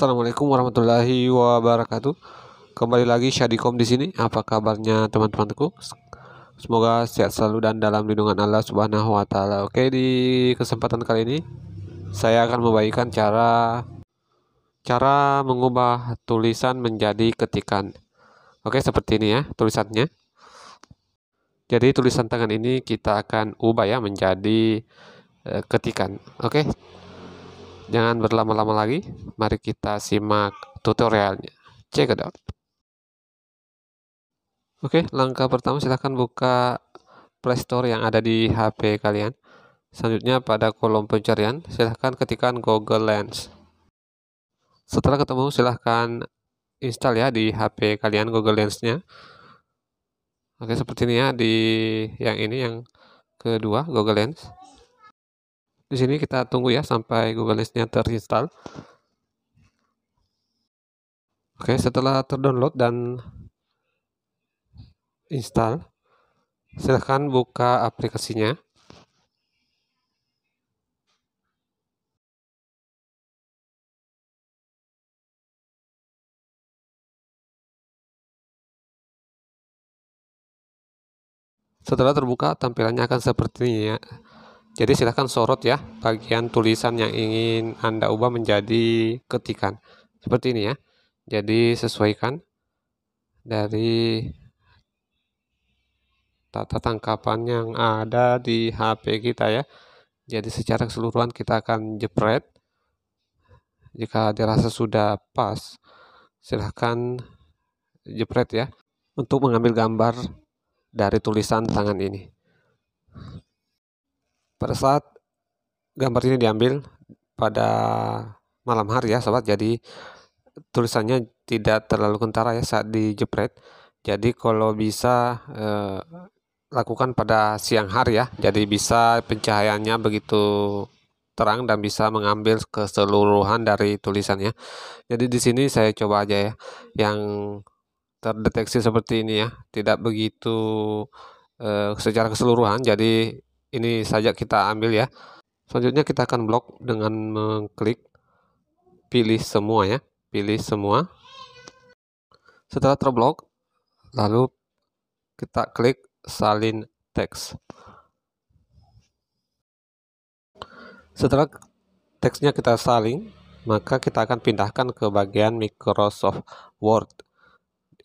Assalamualaikum warahmatullahi wabarakatuh. Kembali lagi Syadikom di sini. Apa kabarnya teman-temanku? Semoga sehat selalu dan dalam lindungan Allah Subhanahu wa taala. Oke, di kesempatan kali ini saya akan membagikan cara cara mengubah tulisan menjadi ketikan. Oke, seperti ini ya tulisannya. Jadi tulisan tangan ini kita akan ubah ya menjadi eh, ketikan. Oke. Jangan berlama-lama lagi, mari kita simak tutorialnya. Check it out. Oke, langkah pertama silahkan buka Play Store yang ada di HP kalian. Selanjutnya pada kolom pencarian, silahkan ketikkan Google Lens. Setelah ketemu, silahkan install ya di HP kalian Google Lens-nya. Oke, seperti ini ya di yang ini yang kedua Google Lens. Di sini kita tunggu ya sampai Google listnya terinstal terinstall. Oke, setelah terdownload dan install, silahkan buka aplikasinya. Setelah terbuka, tampilannya akan seperti ini ya. Jadi silahkan sorot ya bagian tulisan yang ingin Anda ubah menjadi ketikan. Seperti ini ya. Jadi sesuaikan dari tata tangkapan yang ada di HP kita ya. Jadi secara keseluruhan kita akan jepret. Jika dirasa sudah pas, silahkan jepret ya untuk mengambil gambar dari tulisan tangan ini. Pada saat gambar ini diambil pada malam hari ya sobat, jadi tulisannya tidak terlalu kentara ya saat dijepret. Jadi kalau bisa eh, lakukan pada siang hari ya. Jadi bisa pencahayaannya begitu terang dan bisa mengambil keseluruhan dari tulisannya. Jadi di sini saya coba aja ya yang terdeteksi seperti ini ya, tidak begitu eh, secara keseluruhan. Jadi ini saja kita ambil ya selanjutnya kita akan blok dengan mengklik pilih semua ya pilih semua setelah terblok lalu kita klik salin teks setelah teksnya kita saling maka kita akan pindahkan ke bagian Microsoft Word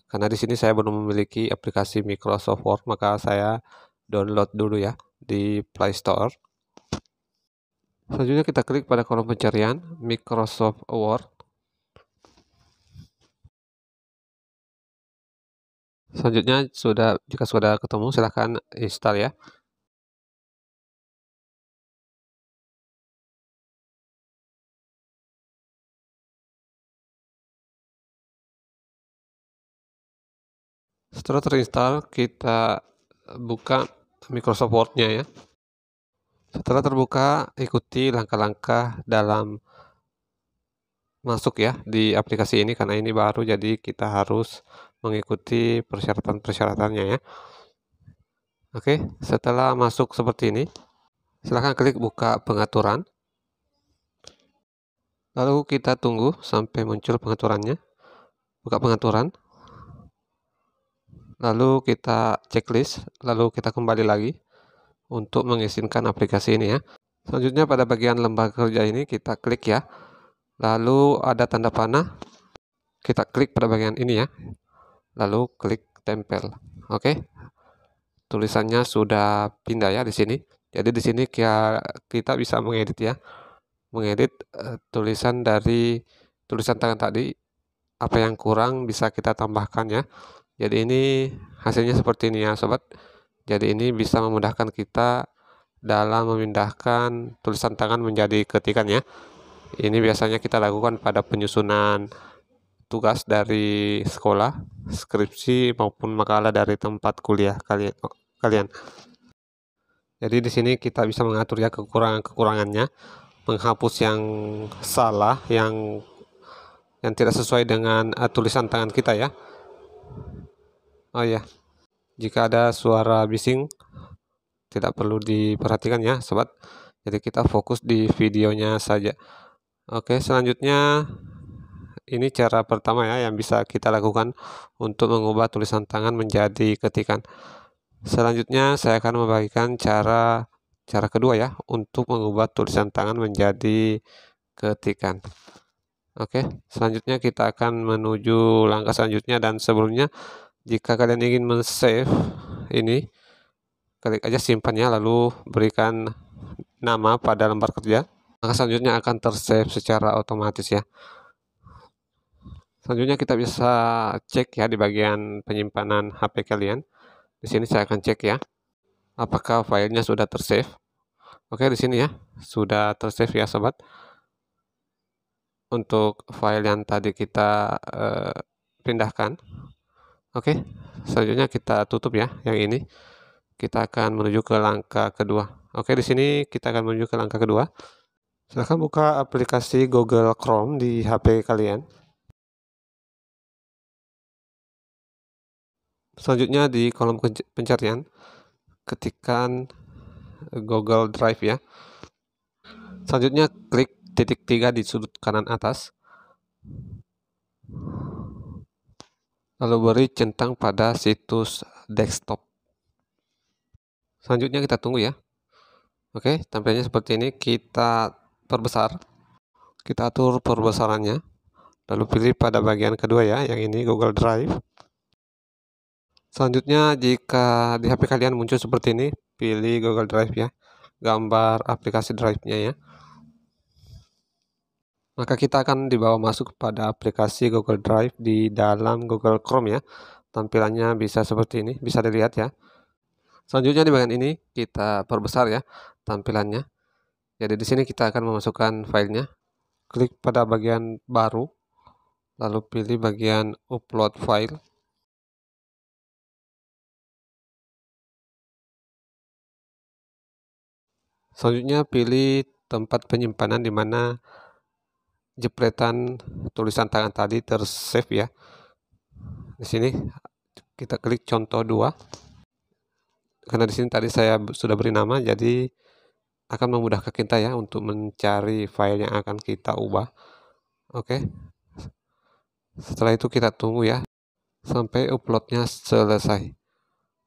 karena di sini saya belum memiliki aplikasi Microsoft Word maka saya download dulu ya di Play Store. Selanjutnya kita klik pada kolom pencarian Microsoft Word. Selanjutnya sudah jika sudah ketemu silahkan install ya. Setelah terinstall, kita buka Microsoft Word-nya ya. Setelah terbuka, ikuti langkah-langkah dalam masuk ya di aplikasi ini karena ini baru jadi kita harus mengikuti persyaratan-persyaratannya ya. Oke, setelah masuk seperti ini, silahkan klik buka pengaturan. Lalu kita tunggu sampai muncul pengaturannya. Buka pengaturan lalu kita checklist, lalu kita kembali lagi untuk mengizinkan aplikasi ini ya. Selanjutnya pada bagian lembar kerja ini kita klik ya. Lalu ada tanda panah, kita klik pada bagian ini ya. Lalu klik tempel. Oke. Tulisannya sudah pindah ya di sini. Jadi di sini kita bisa mengedit ya. Mengedit uh, tulisan dari tulisan tangan tadi apa yang kurang bisa kita tambahkan ya jadi ini hasilnya seperti ini ya sobat jadi ini bisa memudahkan kita dalam memindahkan tulisan tangan menjadi ketikan ya ini biasanya kita lakukan pada penyusunan tugas dari sekolah skripsi maupun makalah dari tempat kuliah kalian jadi di sini kita bisa mengatur ya kekurangan-kekurangannya menghapus yang salah yang yang tidak sesuai dengan uh, tulisan tangan kita ya oh ya jika ada suara bising tidak perlu diperhatikan ya sobat jadi kita fokus di videonya saja oke selanjutnya ini cara pertama ya yang bisa kita lakukan untuk mengubah tulisan tangan menjadi ketikan selanjutnya saya akan membagikan cara cara kedua ya untuk mengubah tulisan tangan menjadi ketikan. Oke, selanjutnya kita akan menuju langkah selanjutnya dan sebelumnya jika kalian ingin men-save ini klik aja simpannya lalu berikan nama pada lembar kerja maka selanjutnya akan tersave secara otomatis ya selanjutnya kita bisa cek ya di bagian penyimpanan HP kalian di sini saya akan cek ya apakah filenya sudah tersave oke di sini ya sudah tersave ya sobat untuk file yang tadi kita uh, pindahkan Oke, selanjutnya kita tutup ya yang ini. Kita akan menuju ke langkah kedua. Oke, di sini kita akan menuju ke langkah kedua. Silahkan buka aplikasi Google Chrome di HP kalian. Selanjutnya di kolom pencarian, ketikan Google Drive ya. Selanjutnya klik titik tiga di sudut kanan atas lalu beri centang pada situs desktop. Selanjutnya kita tunggu ya. Oke, tampilannya seperti ini. Kita perbesar. Kita atur perbesarannya. Lalu pilih pada bagian kedua ya, yang ini Google Drive. Selanjutnya, jika di HP kalian muncul seperti ini, pilih Google Drive ya. Gambar aplikasi Drive-nya ya maka kita akan dibawa masuk pada aplikasi Google Drive di dalam Google Chrome ya. Tampilannya bisa seperti ini, bisa dilihat ya. Selanjutnya di bagian ini kita perbesar ya tampilannya. Jadi di sini kita akan memasukkan filenya. Klik pada bagian baru, lalu pilih bagian upload file. Selanjutnya pilih tempat penyimpanan di mana jepretan tulisan tangan tadi tersave ya. Di sini kita klik contoh dua Karena di sini tadi saya sudah beri nama jadi akan memudahkan kita ya untuk mencari file yang akan kita ubah. Oke. Setelah itu kita tunggu ya sampai uploadnya selesai.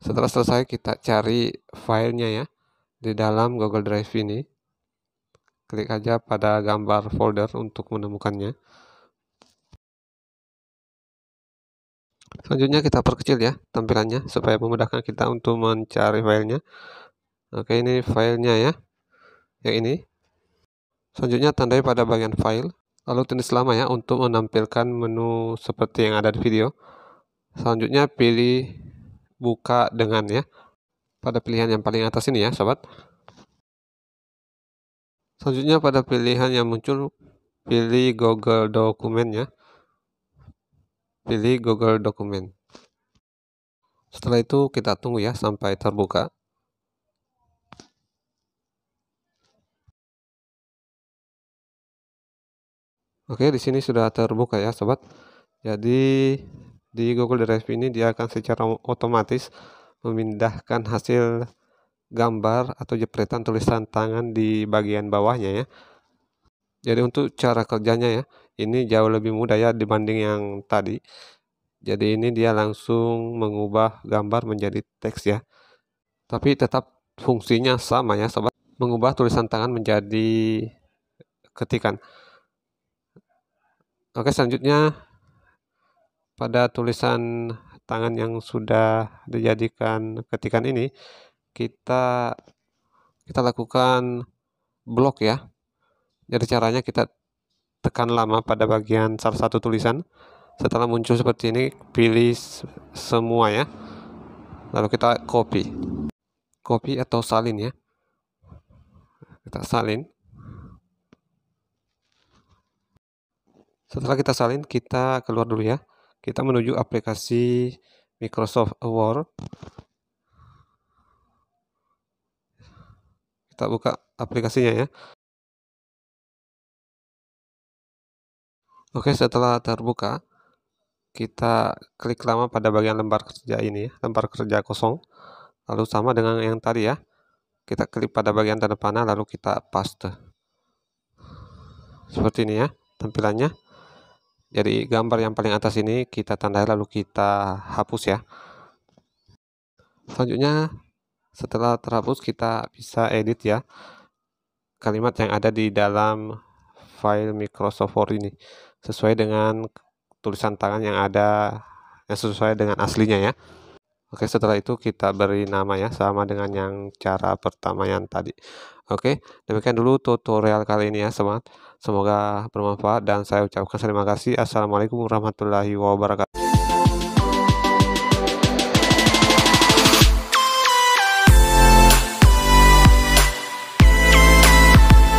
Setelah selesai kita cari filenya ya di dalam Google Drive ini. Klik aja pada gambar folder untuk menemukannya. Selanjutnya kita perkecil ya tampilannya supaya memudahkan kita untuk mencari filenya. Oke ini filenya ya, yang ini. Selanjutnya tandai pada bagian file, lalu tulis lama ya untuk menampilkan menu seperti yang ada di video. Selanjutnya pilih buka dengan ya, pada pilihan yang paling atas ini ya sobat. Selanjutnya pada pilihan yang muncul, pilih Google Dokumen ya. Pilih Google Dokumen. Setelah itu kita tunggu ya sampai terbuka. Oke, di sini sudah terbuka ya, sobat. Jadi di Google Drive ini dia akan secara otomatis memindahkan hasil gambar atau jepretan tulisan tangan di bagian bawahnya ya. Jadi untuk cara kerjanya ya, ini jauh lebih mudah ya dibanding yang tadi. Jadi ini dia langsung mengubah gambar menjadi teks ya. Tapi tetap fungsinya sama ya sobat, mengubah tulisan tangan menjadi ketikan. Oke, selanjutnya pada tulisan tangan yang sudah dijadikan ketikan ini kita kita lakukan blok ya. Jadi caranya kita tekan lama pada bagian salah satu tulisan. Setelah muncul seperti ini, pilih semua ya. Lalu kita copy. Copy atau salin ya. Kita salin. Setelah kita salin, kita keluar dulu ya. Kita menuju aplikasi Microsoft Word. kita buka aplikasinya ya Oke setelah terbuka kita klik lama pada bagian lembar kerja ini ya, lembar kerja kosong lalu sama dengan yang tadi ya kita klik pada bagian tanda panah lalu kita paste seperti ini ya tampilannya jadi gambar yang paling atas ini kita tandai lalu kita hapus ya selanjutnya setelah terhapus kita bisa edit ya kalimat yang ada di dalam file Microsoft Word ini sesuai dengan tulisan tangan yang ada yang sesuai dengan aslinya ya. Oke, setelah itu kita beri nama ya sama dengan yang cara pertama yang tadi. Oke, demikian dulu tutorial kali ini ya, semangat. Semoga bermanfaat dan saya ucapkan terima kasih. Assalamualaikum warahmatullahi wabarakatuh.